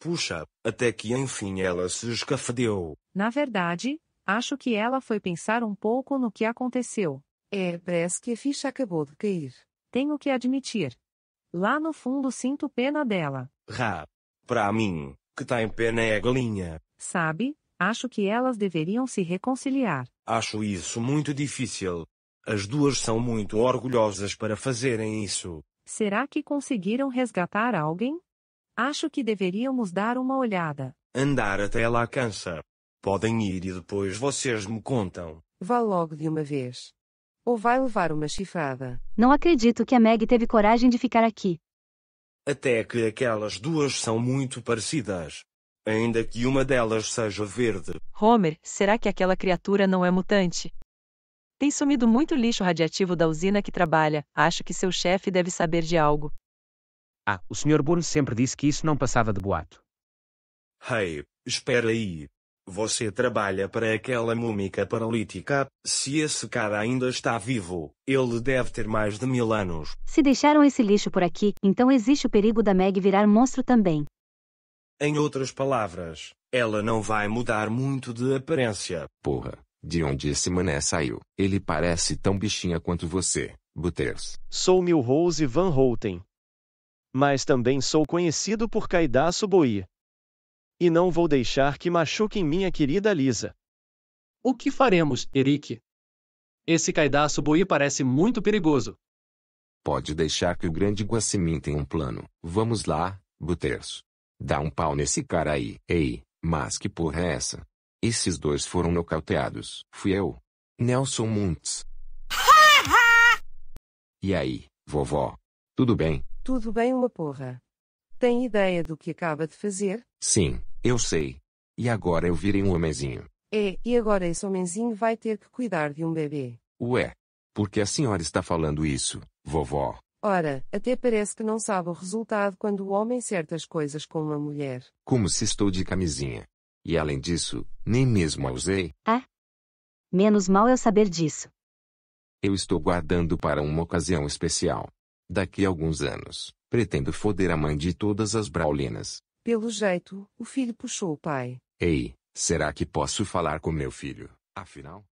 Puxa, até que enfim ela se escafedeu. Na verdade, acho que ela foi pensar um pouco no que aconteceu. É, parece que a ficha acabou de cair. Tenho que admitir. Lá no fundo sinto pena dela. Ra. Para mim, que tá em pena é a galinha. Sabe, acho que elas deveriam se reconciliar. Acho isso muito difícil. As duas são muito orgulhosas para fazerem isso. Será que conseguiram resgatar alguém? Acho que deveríamos dar uma olhada. Andar até lá cansa. Podem ir e depois vocês me contam. Vá logo de uma vez. Ou vai levar uma chifrada. Não acredito que a Meg teve coragem de ficar aqui. Até que aquelas duas são muito parecidas. Ainda que uma delas seja verde. Homer, será que aquela criatura não é mutante? Tem sumido muito lixo radiativo da usina que trabalha. Acho que seu chefe deve saber de algo. Ah, o Sr. Burns sempre disse que isso não passava de boato. Hey, espera aí. Você trabalha para aquela múmica paralítica. Se esse cara ainda está vivo, ele deve ter mais de mil anos. Se deixaram esse lixo por aqui, então existe o perigo da Meg virar monstro também. Em outras palavras, ela não vai mudar muito de aparência. Porra, de onde esse mané saiu? Ele parece tão bichinha quanto você, Butters. Sou Milhouse Van Houten. Mas também sou conhecido por Caidaço Boi. E não vou deixar que machuquem minha querida Lisa. O que faremos, Eric? Esse Caidaço Boi parece muito perigoso. Pode deixar que o grande Guacimin tenha um plano. Vamos lá, Buters. Dá um pau nesse cara aí. Ei, mas que porra é essa? Esses dois foram nocauteados. Fui eu. Nelson Muntz. e aí, vovó? Tudo bem? Tudo bem uma porra. Tem ideia do que acaba de fazer? Sim, eu sei. E agora eu virei um homenzinho. É, e agora esse homenzinho vai ter que cuidar de um bebê. Ué, por que a senhora está falando isso, vovó? Ora, até parece que não sabe o resultado quando o homem certas coisas com uma mulher. Como se estou de camisinha. E além disso, nem mesmo a usei. Ah? Menos mal eu saber disso. Eu estou guardando para uma ocasião especial. Daqui a alguns anos, pretendo foder a mãe de todas as braulinas. Pelo jeito, o filho puxou o pai. Ei, será que posso falar com meu filho, afinal?